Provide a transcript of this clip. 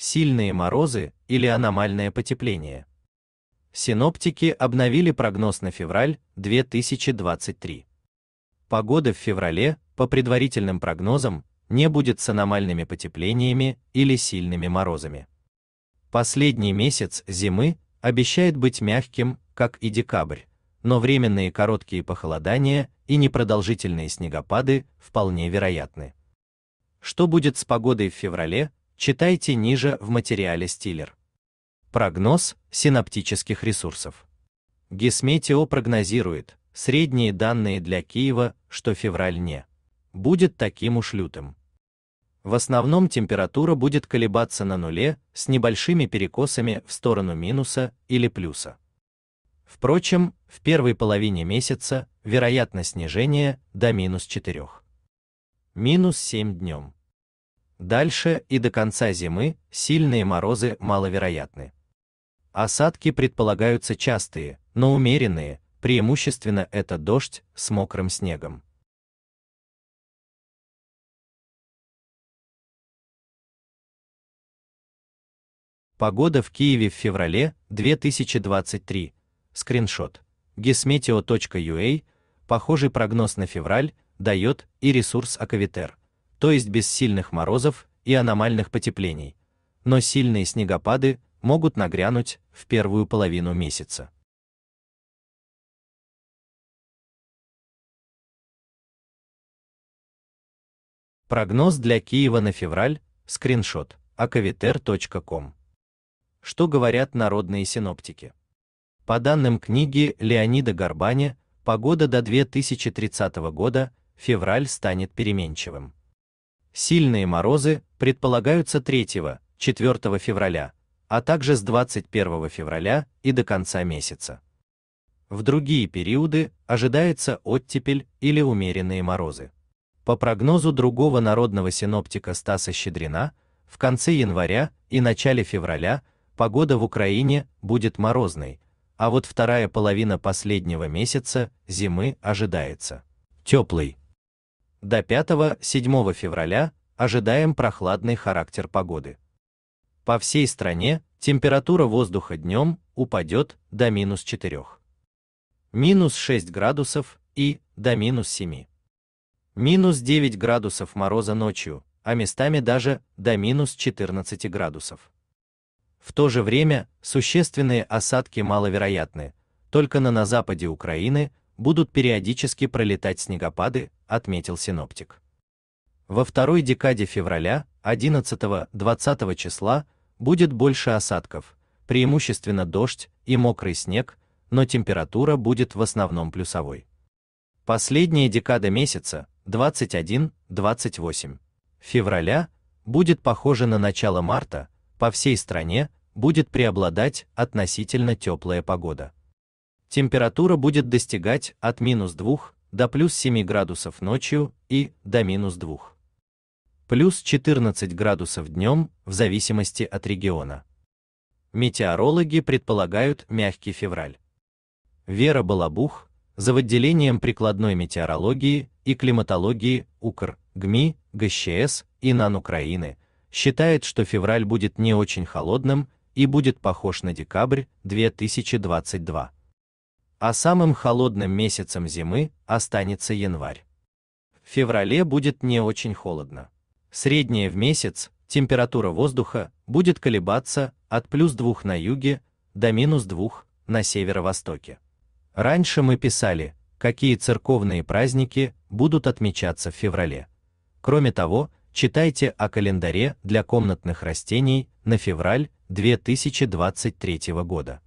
сильные морозы или аномальное потепление. Синоптики обновили прогноз на февраль 2023. Погода в феврале, по предварительным прогнозам, не будет с аномальными потеплениями или сильными морозами. Последний месяц зимы обещает быть мягким, как и декабрь, но временные короткие похолодания и непродолжительные снегопады вполне вероятны. Что будет с погодой в феврале, Читайте ниже в материале Стиллер. Прогноз синаптических ресурсов. Гисметео прогнозирует средние данные для Киева, что февраль не будет таким уж лютым. В основном температура будет колебаться на нуле с небольшими перекосами в сторону минуса или плюса. Впрочем, в первой половине месяца вероятно снижение до минус 4. Минус 7 днем. Дальше и до конца зимы сильные морозы маловероятны. Осадки предполагаются частые, но умеренные, преимущественно это дождь с мокрым снегом. Погода в Киеве в феврале 2023. Скриншот. gismeteo.ua. Похожий прогноз на февраль дает и ресурс Аковитер то есть без сильных морозов и аномальных потеплений, но сильные снегопады могут нагрянуть в первую половину месяца. Прогноз для Киева на февраль, скриншот, akaviter.com. Что говорят народные синоптики? По данным книги Леонида Горбани, погода до 2030 года, февраль станет переменчивым. Сильные морозы предполагаются 3-4 февраля, а также с 21 февраля и до конца месяца. В другие периоды ожидается оттепель или умеренные морозы. По прогнозу другого народного синоптика Стаса Щедрина, в конце января и начале февраля погода в Украине будет морозной, а вот вторая половина последнего месяца зимы ожидается теплой. До 5-7 февраля ожидаем прохладный характер погоды. По всей стране температура воздуха днем упадет до минус 4. Минус 6 градусов и до минус 7. Минус 9 градусов мороза ночью, а местами даже до минус 14 градусов. В то же время существенные осадки маловероятны, только на на западе Украины будут периодически пролетать снегопады, отметил синоптик. Во второй декаде февраля, 11-20 числа, будет больше осадков, преимущественно дождь и мокрый снег, но температура будет в основном плюсовой. Последняя декада месяца, 21-28 февраля, будет похожа на начало марта, по всей стране будет преобладать относительно теплая погода. Температура будет достигать от минус 2 до плюс 7 градусов ночью и до минус 2. Плюс 14 градусов днем, в зависимости от региона. Метеорологи предполагают мягкий февраль. Вера Балабух, за отделением прикладной метеорологии и климатологии УКР, ГМИ, ГЩС и НАН Украины, считает, что февраль будет не очень холодным и будет похож на декабрь 2022 а самым холодным месяцем зимы останется январь. В феврале будет не очень холодно. Средняя в месяц температура воздуха будет колебаться от плюс 2 на юге до минус 2 на северо-востоке. Раньше мы писали, какие церковные праздники будут отмечаться в феврале. Кроме того, читайте о календаре для комнатных растений на февраль 2023 года.